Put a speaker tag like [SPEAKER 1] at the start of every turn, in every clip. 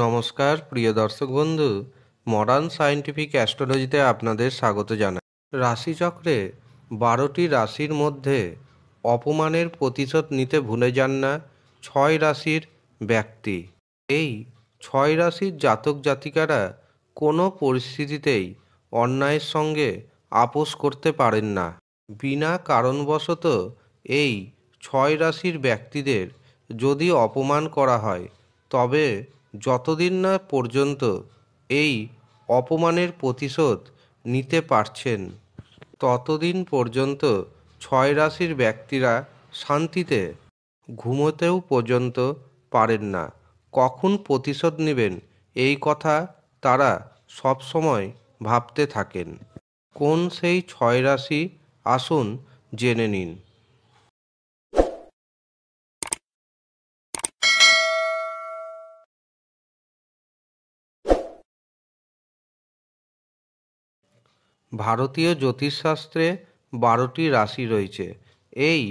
[SPEAKER 1] নমস্কার প্রিয় দর্শক বন্ধু মডার্ন সায়েন্টিফিক অ্যাস্ট্রোলজিতে আপনাদের স্বাগত জানাই রাশিচক্রে বারোটি রাশির মধ্যে অপমানের প্রতিশোধ নিতে ভুলে যান না ছয় রাশির ব্যক্তি এই ছয় রাশির জাতক জাতিকারা কোনো পরিস্থিতিতেই অন্যায়ের সঙ্গে আপোষ করতে পারেন না বিনা কারণবশত এই ছয় রাশির ব্যক্তিদের যদি অপমান করা হয় তবে যতদিন না পর্যন্ত এই অপমানের প্রতিশোধ নিতে পারছেন ততদিন পর্যন্ত ছয় রাশির ব্যক্তিরা শান্তিতে ঘুমোতেও পর্যন্ত পারেন না কখন প্রতিশোধ নেবেন এই কথা তারা সবসময় ভাবতে থাকেন কোন সেই ছয় রাশি আসুন জেনে নিন ভারতীয় জ্যোতিষশাস্ত্রে বারোটি রাশি রয়েছে এই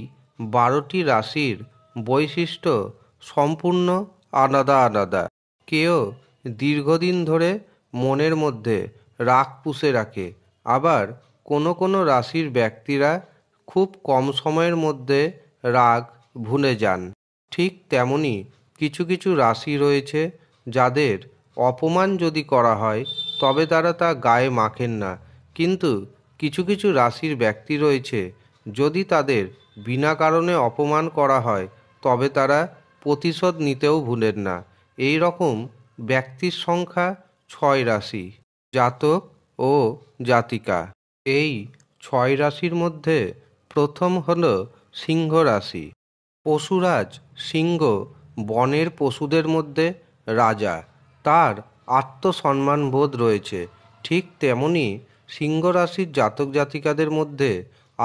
[SPEAKER 1] বারোটি রাশির বৈশিষ্ট্য সম্পূর্ণ আলাদা আলাদা কেউ দীর্ঘদিন ধরে মনের মধ্যে রাগ পুষে রাখে আবার কোনো কোনো রাশির ব্যক্তিরা খুব কম সময়ের মধ্যে রাগ ভুলে যান ঠিক তেমনি কিছু কিছু রাশি রয়েছে যাদের অপমান যদি করা হয় তবে তারা তা গায়ে মাখেন না কিন্তু কিছু কিছু রাশির ব্যক্তি রয়েছে যদি তাদের বিনা কারণে অপমান করা হয় তবে তারা প্রতিশোধ নিতেও ভুলেন না এই রকম ব্যক্তির সংখ্যা ছয় রাশি জাতক ও জাতিকা এই ছয় রাশির মধ্যে প্রথম হল সিংহ রাশি পশুরাজ সিংহ বনের পশুদের মধ্যে রাজা তার আত্মসম্মান বোধ রয়েছে ঠিক তেমনি সিংহ রাশির জাতক জাতিকাদের মধ্যে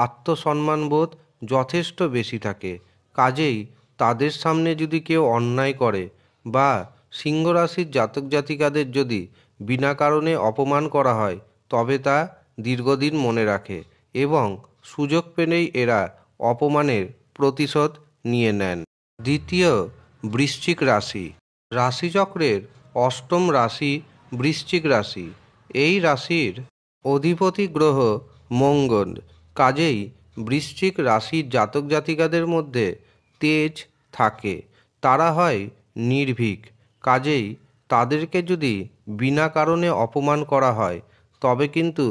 [SPEAKER 1] আত্মসম্মানবোধ যথেষ্ট বেশি থাকে কাজেই তাদের সামনে যদি কেউ অন্যায় করে বা সিংহ রাশির জাতক জাতিকাদের যদি বিনা কারণে অপমান করা হয় তবে তা দীর্ঘদিন মনে রাখে এবং সুযোগ পেলেই এরা অপমানের প্রতিশোধ নিয়ে নেন দ্বিতীয় বৃশ্চিক রাশি রাশিচক্রের অষ্টম রাশি বৃশ্চিক রাশি এই রাশির অধিপতি গ্রহ মঙ্গল কাজেই বৃশ্চিক রাশির জাতক জাতিকাদের মধ্যে তেজ থাকে তারা হয় নির্ভীক কাজেই তাদেরকে যদি বিনা কারণে অপমান করা হয় তবে কিন্তু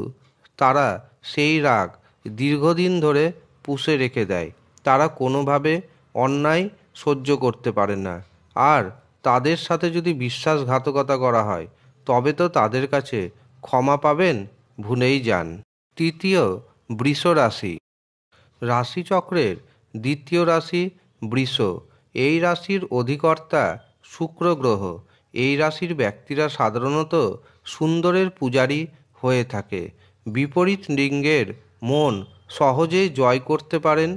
[SPEAKER 1] তারা সেই রাগ দীর্ঘদিন ধরে পুষে রেখে দেয় তারা কোনোভাবে অন্যায় সহ্য করতে পারে না আর তাদের সাথে যদি বিশ্বাসঘাতকতা করা হয় তবে তো তাদের কাছে ক্ষমা পাবেন ভুলেই যান তৃতীয় বৃষ রাশি রাশিচক্রের দ্বিতীয় রাশি বৃষ এই রাশির অধিকর্তা শুক্র গ্রহ এই রাশির ব্যক্তিরা সাধারণত সুন্দরের পূজারী হয়ে থাকে বিপরীত লিঙ্গের মন সহজেই জয় করতে পারেন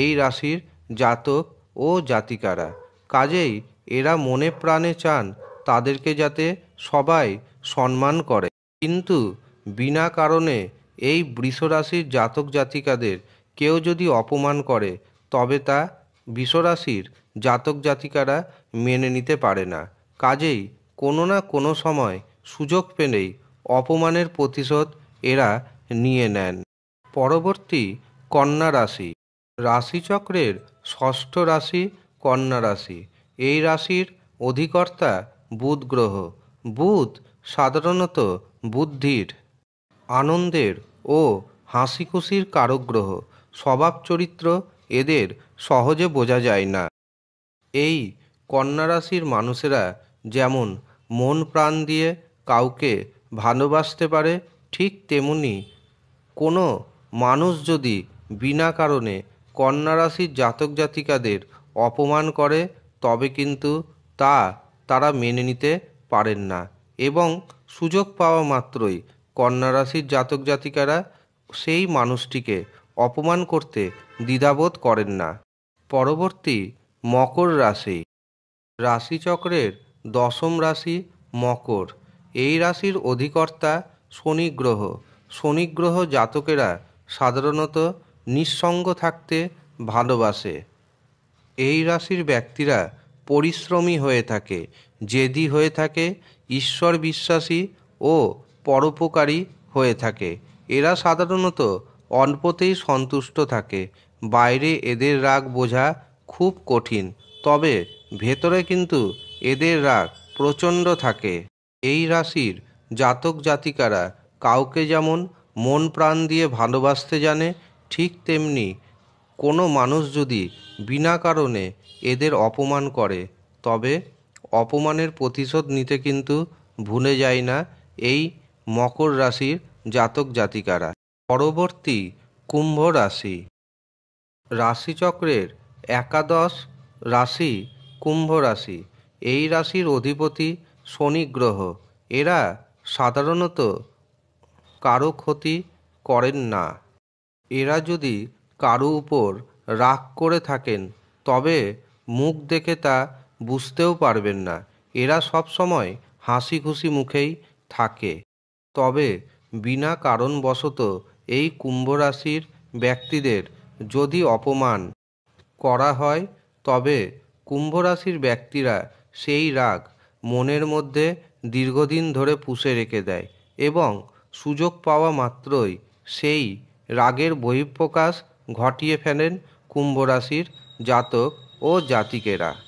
[SPEAKER 1] এই রাশির জাতক ও জাতিকারা কাজেই এরা মনে প্রাণে চান তাদেরকে যাতে সবাই সম্মান করে কিন্তু বিনা কারণে এই বৃষরাশির জাতক জাতিকাদের কেউ যদি অপমান করে তবে তা বিষরাশির জাতক জাতিকারা মেনে নিতে পারে না কাজেই কোনো না কোনো সময় সুযোগ পেলেই অপমানের প্রতিশোধ এরা নিয়ে নেন পরবর্তী কন্যা রাশি রাশিচক্রের ষষ্ঠ রাশি কন্যা রাশি এই রাশির অধিকর্তা বুধ গ্রহ বুধ সাধারণত বুদ্ধির আনন্দের ও হাসিখুশির কারগ্রহ স্বভাব চরিত্র এদের সহজে বোঝা যায় না এই কন্যারাশির মানুষেরা যেমন মন প্রাণ দিয়ে কাউকে ভালোবাসতে পারে ঠিক তেমনি কোনো মানুষ যদি বিনা কারণে কন্যারাশির জাতক জাতিকাদের অপমান করে তবে কিন্তু তা তারা মেনে নিতে পারেন না এবং সুযোগ পাওয়া মাত্রই কন্যা রাশির জাতক জাতিকারা সেই মানুষটিকে অপমান করতে দ্বিধাবোধ করেন না পরবর্তী মকর রাশি রাশিচক্রের দশম রাশি মকর এই রাশির অধিকর্তা শনিগ্রহ শনিগ্রহ জাতকেরা সাধারণত নিঃসঙ্গ থাকতে ভালোবাসে এই রাশির ব্যক্তিরা পরিশ্রমী হয়ে থাকে জেদি হয়ে থাকে ঈশ্বর বিশ্বাসী ও পরোপকারী হয়ে থাকে এরা সাধারণত অল্পতেই সন্তুষ্ট থাকে বাইরে এদের রাগ বোঝা খুব কঠিন তবে ভেতরে কিন্তু এদের রাগ প্রচণ্ড থাকে এই রাশির জাতক জাতিকারা কাউকে যেমন মন প্রাণ দিয়ে ভালোবাসতে জানে ঠিক তেমনি কোনো মানুষ যদি বিনা কারণে এদের অপমান করে তবে অপমানের প্রতিশোধ নিতে কিন্তু ভুলে যায় না এই মকর রাশির জাতক জাতিকারা পরবর্তী কুম্ভ রাশি রাশিচক্রের একাদশ রাশি কুম্ভ রাশি এই রাশির অধিপতি শনি গ্রহ এরা সাধারণত কারো ক্ষতি করেন না এরা যদি কারো উপর রাগ করে থাকেন তবে মুখ দেখে তা বুঝতেও পারবেন না এরা সব সময় হাসি খুশি মুখেই থাকে তবে বিনা কারণবশত এই কুম্ভরাশির ব্যক্তিদের যদি অপমান করা হয় তবে কুম্ভরাশির ব্যক্তিরা সেই রাগ মনের মধ্যে দীর্ঘদিন ধরে পুষে রেখে দেয় এবং সুযোগ পাওয়া মাত্রই সেই রাগের বহিঃপ্রকাশ ঘটিয়ে ফেলেন কুম্ভরাশির জাতক ও জাতিকেরা